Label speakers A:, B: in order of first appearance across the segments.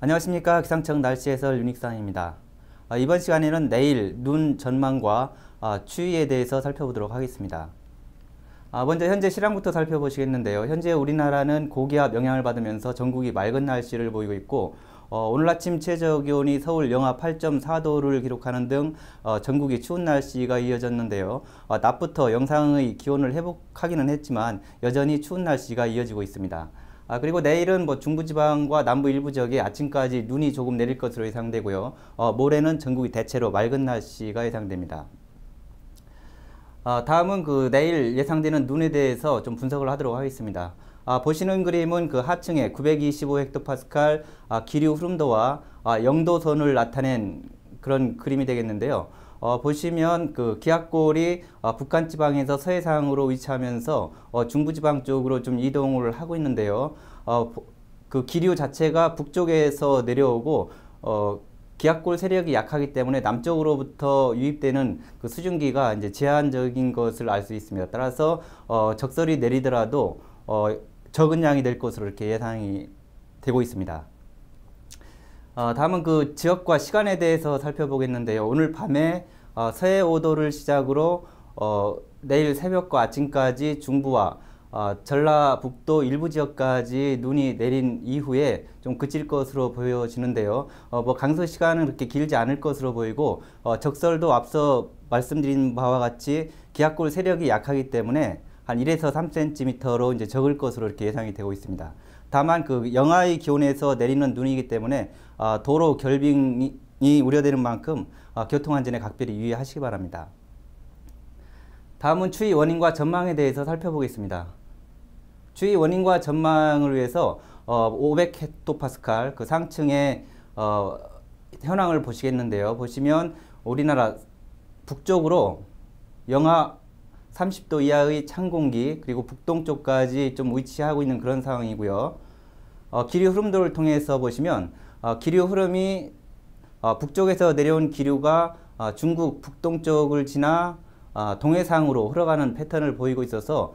A: 안녕하십니까 기상청 날씨 해설 유닉상입니다 아, 이번 시간에는 내일 눈 전망과 아, 추위에 대해서 살펴보도록 하겠습니다 아, 먼저 현재 실황부터 살펴보시겠는데요 현재 우리나라는 고기압 영향을 받으면서 전국이 맑은 날씨를 보이고 있고 어, 오늘 아침 최저기온이 서울 영하 8.4도를 기록하는 등 어, 전국이 추운 날씨가 이어졌는데요. 어, 낮부터 영상의 기온을 회복하기는 했지만 여전히 추운 날씨가 이어지고 있습니다. 아, 그리고 내일은 뭐 중부지방과 남부 일부 지역에 아침까지 눈이 조금 내릴 것으로 예상되고요. 어, 모레는 전국이 대체로 맑은 날씨가 예상됩니다. 아, 다음은 그 내일 예상되는 눈에 대해서 좀 분석을 하도록 하겠습니다. 아, 보시는 그림은 그 하층에 925헥토파스칼 아, 기류 흐름도와 아, 영도선을 나타낸 그런 그림이 되겠는데요. 어, 보시면 그 기압골이 어, 북한 지방에서 서해상으로 위치하면서 어, 중부 지방 쪽으로 좀 이동을 하고 있는데요. 어, 그 기류 자체가 북쪽에서 내려오고 어, 기압골 세력이 약하기 때문에 남쪽으로부터 유입되는 그 수증기가 이제 제한적인 것을 알 수 있습니다. 따라서 어, 적설이 내리더라도 어, 적은 양이 될 것으로 이렇게 예상이 되고 있습니다. 어, 다음은 그 지역과 시간에 대해서 살펴보겠는데요. 오늘 밤에 어, 서해 오도를 시작으로 어, 내일 새벽과 아침까지 중부와 어, 전라북도 일부 지역까지 눈이 내린 이후에 좀 그칠 것으로 보여지는데요. 어, 뭐 강수 시간은 그렇게 길지 않을 것으로 보이고 어, 적설도 앞서 말씀드린 바와 같이 기압골 세력이 약하기 때문에 한 1에서 3cm로 이제 적을 것으로 이렇게 예상이 되고 있습니다. 다만 그 영하의 기온에서 내리는 눈이기 때문에 어, 도로 결빙이 이 우려되는 만큼 어, 교통안전에 각별히 유의하시기 바랍니다. 다음은 추위 원인과 전망에 대해서 살펴보겠습니다. 추위 원인과 전망을 위해서 500헥토파스칼 어, 그 상층의 어, 현황을 보시겠는데요. 보시면 우리나라 북쪽으로 영하 30도 이하의 찬 공기 그리고 북동쪽까지 좀 위치하고 있는 그런 상황이고요. 기류 흐름도를 통해서 보시면 기류 흐름이 어, 북쪽에서 내려온 기류가 어, 중국 북동쪽을 지나 어, 동해상으로 흘러가는 패턴을 보이고 있어서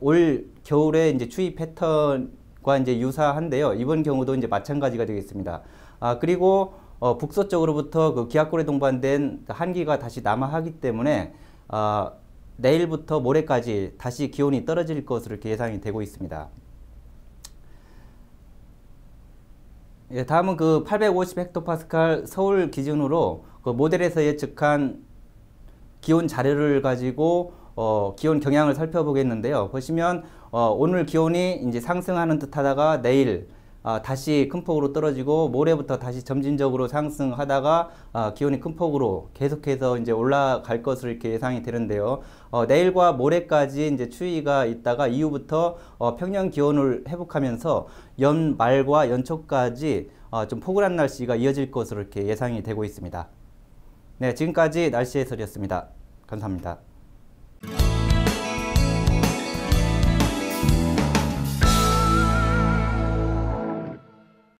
A: 올 겨울에 이제 추위 패턴과 이제 유사한데요. 이번 경우도 이제 마찬가지가 되겠습니다. 아, 그리고 북서쪽으로부터 그 기압골에 동반된 한기가 다시 남하하기 때문에 내일부터 모레까지 다시 기온이 떨어질 것으로 예상이 되고 있습니다. 예, 다음은 그850 헥토파스칼 서울 기준으로 그 모델에서 예측한 기온 자료를 가지고 어, 기온 경향을 살펴보겠는데요. 보시면 어, 오늘 기온이 이제 상승하는 듯하다가 내일 아, 다시 큰 폭으로 떨어지고 모레부터 다시 점진적으로 상승하다가 아, 기온이 큰 폭으로 계속해서 이제 올라갈 것으로 이렇게 예상이 되는데요. 어, 내일과 모레까지 이제 추위가 있다가 이후부터 어, 평년 기온을 회복하면서 연말과 연초까지 어, 좀 포근한 날씨가 이어질 것으로 이렇게 예상이 되고 있습니다. 네, 지금까지 날씨 해설이었습니다. 감사합니다.